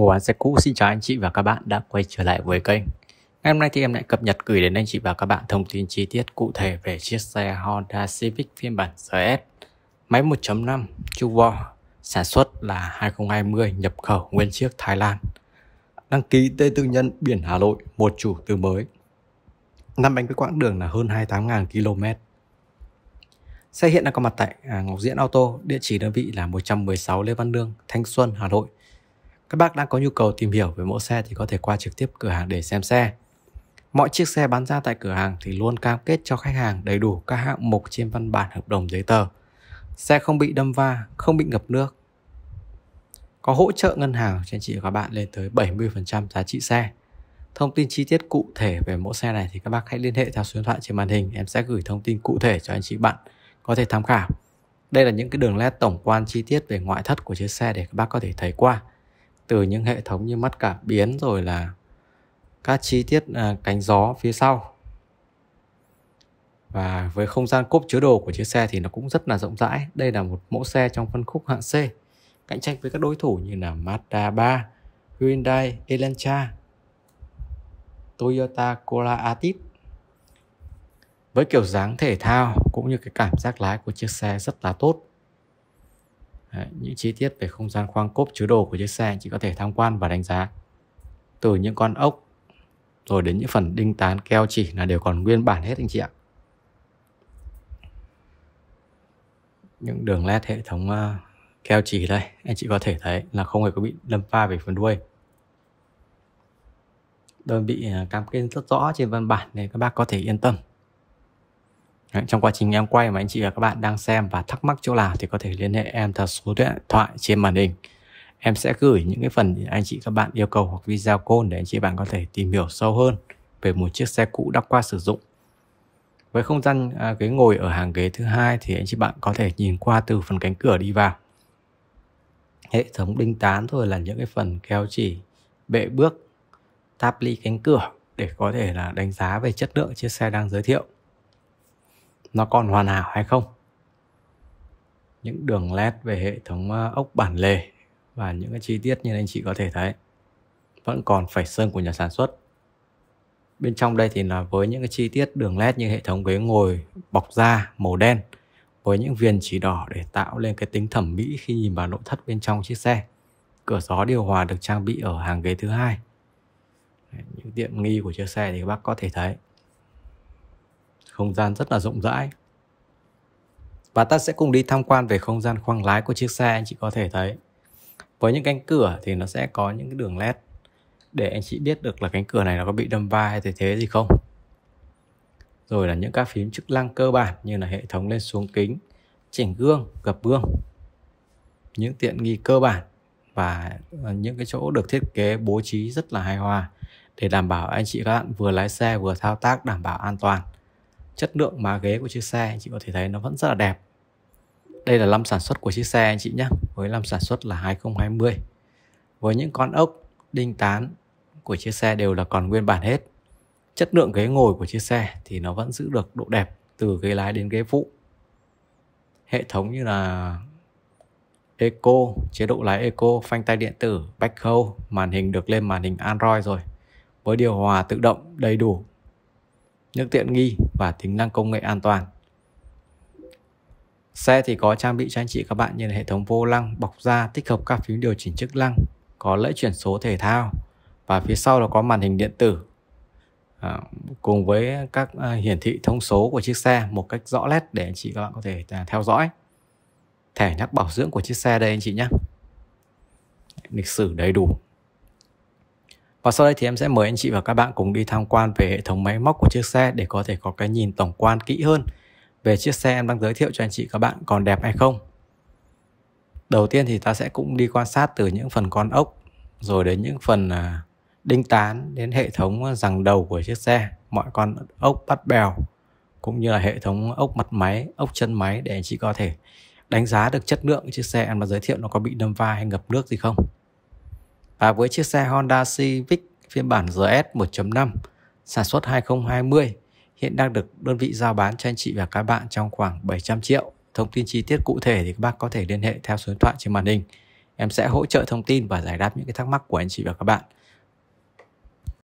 Mua bán xe cũ xin chào anh chị và các bạn đã quay trở lại với kênh Ngày hôm nay thì em lại cập nhật gửi đến anh chị và các bạn thông tin chi tiết cụ thể về chiếc xe Honda Civic phiên bản GS Máy 1.5 Chuvo sản xuất là 2020 nhập khẩu nguyên chiếc Thái Lan Đăng ký tên tư nhân biển Hà Nội một chủ từ mới Năm bánh với quãng đường là hơn 28.000 km Xe hiện đang có mặt tại à, Ngọc Diễn Auto, địa chỉ đơn vị là 116 Lê Văn Lương, Thanh Xuân, Hà Nội các bác đang có nhu cầu tìm hiểu về mẫu xe thì có thể qua trực tiếp cửa hàng để xem xe. Mọi chiếc xe bán ra tại cửa hàng thì luôn cam kết cho khách hàng đầy đủ các hạng mục trên văn bản hợp đồng giấy tờ. Xe không bị đâm va, không bị ngập nước. Có hỗ trợ ngân hàng cho anh chị và các bạn lên tới 70% giá trị xe. Thông tin chi tiết cụ thể về mẫu xe này thì các bác hãy liên hệ theo số điện thoại trên màn hình. Em sẽ gửi thông tin cụ thể cho anh chị bạn có thể tham khảo. Đây là những cái đường nét tổng quan chi tiết về ngoại thất của chiếc xe để các bác có thể thấy qua từ những hệ thống như mắt cảm biến rồi là các chi tiết à, cánh gió phía sau và với không gian cốp chứa đồ của chiếc xe thì nó cũng rất là rộng rãi đây là một mẫu xe trong phân khúc hạng C cạnh tranh với các đối thủ như là Mazda 3 Hyundai Elantra Toyota Corolla Altis với kiểu dáng thể thao cũng như cái cảm giác lái của chiếc xe rất là tốt những chi tiết về không gian khoang cốp chứa đồ của chiếc xe chỉ có thể tham quan và đánh giá. Từ những con ốc rồi đến những phần đinh tán keo chỉ là đều còn nguyên bản hết anh chị ạ. Những đường led hệ thống ờ, keo chỉ đây anh chị có thể thấy là không hề có bị lâm pha về phần đuôi. Đơn vị ờ, cam kết rất rõ trên văn bản nên các bác có thể yên tâm. Đấy, trong quá trình em quay mà anh chị và các bạn đang xem và thắc mắc chỗ nào thì có thể liên hệ em theo số điện thoại trên màn hình em sẽ gửi những cái phần anh chị các bạn yêu cầu hoặc video call để anh chị bạn có thể tìm hiểu sâu hơn về một chiếc xe cũ đã qua sử dụng với không gian à, ghế ngồi ở hàng ghế thứ hai thì anh chị bạn có thể nhìn qua từ phần cánh cửa đi vào hệ thống đinh tán thôi là những cái phần keo chỉ bệ bước táp ly cánh cửa để có thể là đánh giá về chất lượng chiếc xe đang giới thiệu nó còn hoàn hảo hay không những đường led về hệ thống ờ, ốc bản lề và những cái chi tiết như anh chị có thể thấy vẫn còn phải sơn của nhà sản xuất bên trong đây thì là với những cái chi tiết đường led như hệ thống ghế ngồi bọc da màu đen với những viền chỉ đỏ để tạo lên cái tính thẩm mỹ khi nhìn vào nội thất bên trong chiếc xe cửa gió điều hòa được trang bị ở hàng ghế thứ hai những tiện nghi của chiếc xe thì các bác có thể thấy không gian rất là rộng rãi. Và ta sẽ cùng đi tham quan về không gian khoang lái của chiếc xe anh chị có thể thấy. Với những cánh cửa thì nó sẽ có những cái đường led để anh chị biết được là cánh cửa này nó có bị đâm va hay thế thế gì không. Rồi là những các phím chức năng cơ bản như là hệ thống lên xuống kính, chỉnh gương, gập gương. Những tiện nghi cơ bản và ờ, những cái chỗ được thiết kế bố trí rất là hài hòa để đảm bảo anh chị các bạn vừa lái xe vừa thao tác đảm bảo an toàn chất lượng má ghế của chiếc xe anh chị có thể thấy nó vẫn rất là đẹp đây là năm sản xuất của chiếc xe anh chị nhé với năm sản xuất là 2020 với những con ốc đinh tán của chiếc xe đều là còn nguyên bản hết chất lượng ghế ngồi của chiếc xe thì nó vẫn giữ được độ đẹp từ ghế lái đến ghế phụ hệ thống như là Eco, chế độ lái Eco, phanh tay điện tử, back hole, màn hình được lên màn hình Android rồi. Với điều hòa tự động đầy đủ. Nước tiện nghi và tính năng công nghệ an toàn. Xe thì có trang bị cho anh chị các bạn như hệ thống vô lăng, bọc da, tích hợp các phím điều chỉnh chức năng, có lẫy chuyển số thể thao và phía sau là có màn hình điện tử à, cùng với các à, hiển thị thông số của chiếc xe một cách rõ nét để anh chị các bạn có thể à, theo dõi thẻ nhắc bảo dưỡng của chiếc xe đây anh chị nhé lịch sử đầy đủ và sau đây thì em sẽ mời anh chị và các bạn cùng đi tham quan về hệ thống máy móc của chiếc xe để có thể có cái nhìn tổng quan kỹ hơn về chiếc xe em đang giới thiệu cho anh chị các bạn còn đẹp hay không. Đầu tiên thì ta sẽ cũng đi quan sát từ những phần con ốc rồi đến những phần à, đinh tán đến hệ thống rằng đầu của chiếc xe, mọi con ốc bắt bèo cũng như là hệ thống ốc mặt máy, ốc chân máy để anh chị có thể đánh giá được chất lượng chiếc xe em đang giới thiệu nó có bị đâm va hay ngập nước gì không. Và với chiếc xe Honda Civic phiên bản GS 1.5 sản xuất 2020 hiện đang được đơn vị giao bán cho anh chị và các bạn trong khoảng 700 triệu. Thông tin chi tiết cụ thể thì các bác có thể liên hệ theo số điện thoại trên màn hình. Em sẽ hỗ trợ thông tin và giải đáp những cái thắc mắc của anh chị và các bạn.